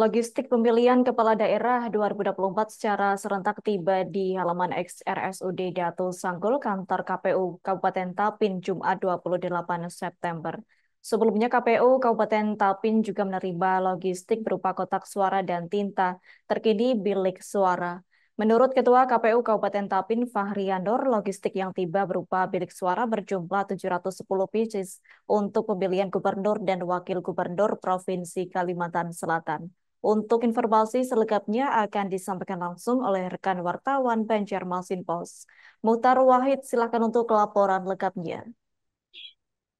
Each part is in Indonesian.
Logistik pemilihan kepala daerah 2024 secara serentak tiba di halaman XRSUD Datu Sanggul kantor KPU Kabupaten Tapin Jumat 28 September. Sebelumnya KPU Kabupaten Tapin juga menerima logistik berupa kotak suara dan tinta, terkini bilik suara. Menurut Ketua KPU Kabupaten Tapin Fahri Andor, logistik yang tiba berupa bilik suara berjumlah 710 pieces untuk pemilihan gubernur dan wakil gubernur Provinsi Kalimantan Selatan. Untuk informasi selengkapnya akan disampaikan langsung oleh rekan wartawan Banjarmasin Pos. Muhtar Wahid, silakan untuk laporan lengkapnya.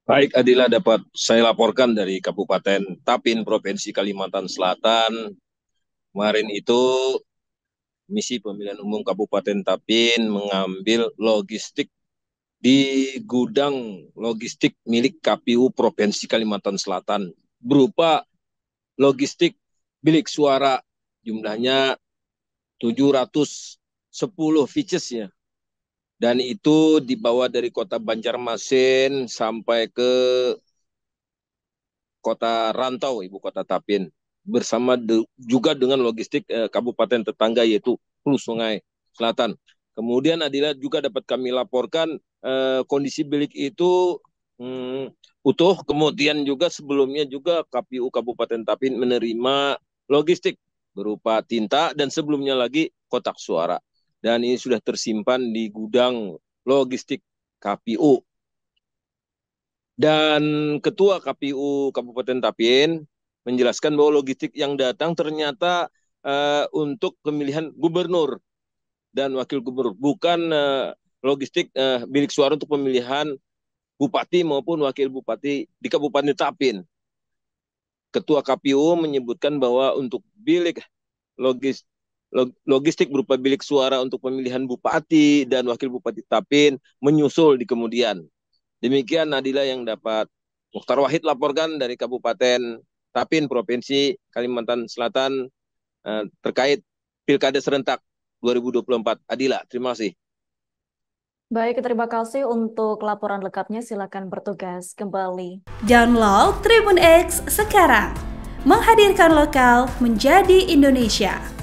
Baik Adila dapat saya laporkan dari Kabupaten Tapin, Provinsi Kalimantan Selatan. Kemarin itu misi pemilihan umum Kabupaten Tapin mengambil logistik di gudang logistik milik KPU Provinsi Kalimantan Selatan berupa logistik bilik suara jumlahnya 710 features ya. Dan itu dibawa dari kota Banjarmasin sampai ke kota Rantau, ibu kota Tapin. Bersama de juga dengan logistik eh, kabupaten tetangga yaitu Hulu Sungai Selatan. Kemudian Adila juga dapat kami laporkan eh, kondisi bilik itu hmm, utuh. Kemudian juga sebelumnya juga KPU Kabupaten Tapin menerima logistik berupa tinta dan sebelumnya lagi kotak suara. Dan ini sudah tersimpan di gudang logistik KPU. Dan Ketua KPU Kabupaten Tapin menjelaskan bahwa logistik yang datang ternyata uh, untuk pemilihan gubernur dan wakil gubernur, bukan uh, logistik uh, eh, bilik suara untuk pemilihan bupati maupun wakil bupati di Kabupaten Tapin. Ketua KPU menyebutkan bahwa untuk bilik logis logistik berupa bilik suara untuk pemilihan bupati dan wakil bupati Tapin menyusul di kemudian. Demikian Nadila yang dapat Mukhtar Wahid laporkan dari Kabupaten Tapin Provinsi Kalimantan Selatan eh, terkait Pilkada serentak 2024. Adila, terima kasih. Baik, terima kasih untuk laporan lengkapnya. Silakan bertugas kembali. Download Tribun X sekarang. Menghadirkan lokal menjadi Indonesia.